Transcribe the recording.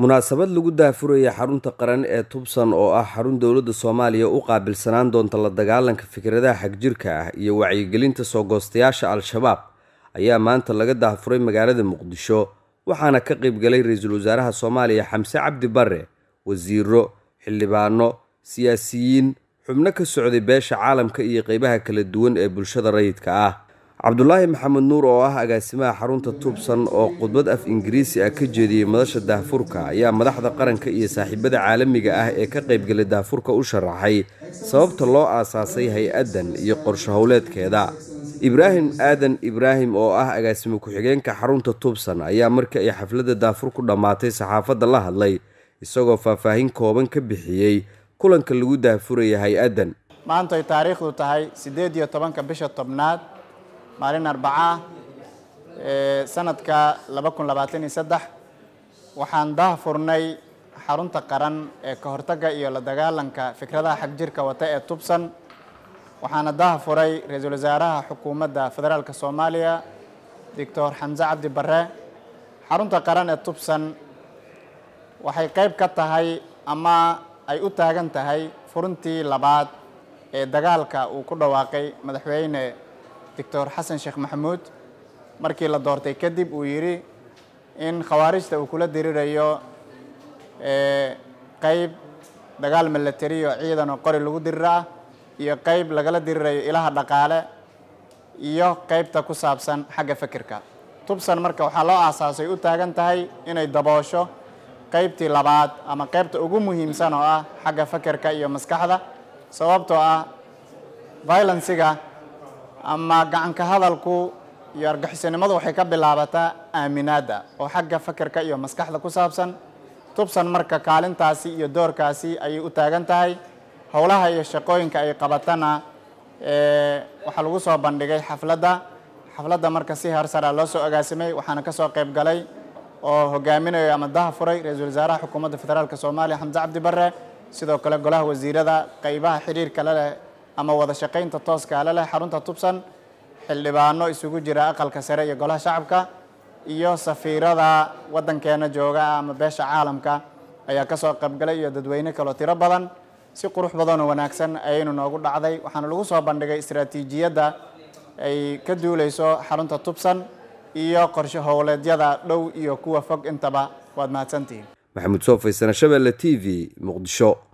munaasabad lagu daahfuraya xarunta qaran ee tubsan oo ah xarun dowladda soomaaliya u qaabilsanaan doonta la dagaalanka fikradaha xagjirka ah iyo wacyigelinta soo goostayaasha al-shabaab ayaa maanta laga daafuray magaalada muqdisho waxaana ka qaybgalay ra-iisul wasaaraha soomaaliya xamse cabdi barre wasiiro xildhibaano siyaasiyiin xubno ka socday beesha caalamka iyo qeybaha kala duwan ee bulshada rayidka ah cabdulaahi maxamed nuur oo ah agaasimaha xarunta tuubsan oo khudbad af ingiriisi ah ka jeediyey madasha daahfurka ayaa madaxda qaranka iyo saaxiibada caalamiga ah ee ka qaybgalay daahfurka u sharaxay sababta loo aasaasay hay-addan iyo qorsho howleedkeeda ibraahim aadan ibraahim oo ah agaasimo ku-xigeenka xarunta tuubsan ayaa markii ay xafladda daafur ku dhammaatay saxaafadda la hadlay isagoo faahfaahin kooban ka bixiyey kulanka lagu daahfuraya hay-addan maantay taariikhdu tahay siddeed iyo tobanka bisha tobnaad maalin arbacaa sanadka laba kun labaatan iyo saddex waxaan furnay xarunta qaran ee ka hortagga iyo la dagaalanka fikradaha xagjirka wata ee tubsan waxaana furay ra-iisul wasaaraha xukuumadda federaalka soomaaliya doctor xamse cabdi barre xarunta qaran ee tubsan waxay qayb ka tahay ama ay u taagan tahay furintii labaad ee dagaalka uu ku dhawaaqay madaxweyne doctor xasan sheekh maxamuud markii la doortay kadib uu yidhi in khawaarijta uu kula dirirayo eh, qayb dagaal milatari oo ciidan oo qori lagu dirira ah iyo qayb lagala dirirayo ilaha dhaqaale iyo qaybta ku saabsan xagga fekerka tubsan marka waxaa loo aasaasay u taagan tahay inay daboosho qaybtii labaad ama qaybta ugu muhiimsan oo ah xagga fekerka iyo maskaxda sababtoo ah violensiga ama gacanka hadalku iyo argaxisanimadu waxay ka bilaabataa aaminaadda oo xagga fakerka iyo maskaxda ku saabsan tubsan marka kaalintaasi iyo doorkaasi ayay u taagan tahay howlaha iyo shaqooyinka ay qabatana waxaa lagu soo bandhigay xafladda xafladda marka si hersara loo soo agaasimay waxaana kasoo qayb galay oo hogaaminayo ama daha furay ra-iisul wasaaraha xukuumadda federaalk soomaaliya xamse cabdi bare sidoo kale golaha wasiirada qaybaha xiriirka leleh ama wada shaqaynta tooskaala leh xarunta tubsan xildhibaano isugu jira aqalka sare iyo golaha shacabka iyo safiirada waddankeena jooga ama beesha caalamka ayaa kasoo qaybgalay iyo dadweyne kaloo tiro badan si qurux badanoo wanaagsan ayaynu noogu dhacday waxaana lagu soo bandhigay istraatiijiyadda ay ka duulayso xarunta tubsan iyo qorshe howleedyada dhow iyo kuwa fog intaba waad mahadsantihiin maxamuud soo faysana shabelle t v muqdisho